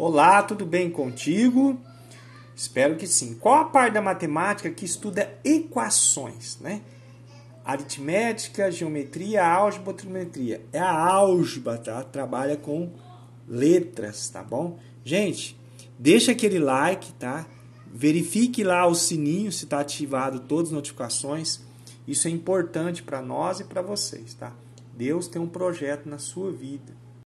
Olá, tudo bem contigo? Espero que sim. Qual a parte da matemática que estuda equações, né? Aritmética, geometria, álgebra, trigonometria. É a álgebra, tá? Trabalha com letras, tá bom? Gente, deixa aquele like, tá? Verifique lá o sininho se está ativado todas as notificações. Isso é importante para nós e para vocês, tá? Deus tem um projeto na sua vida.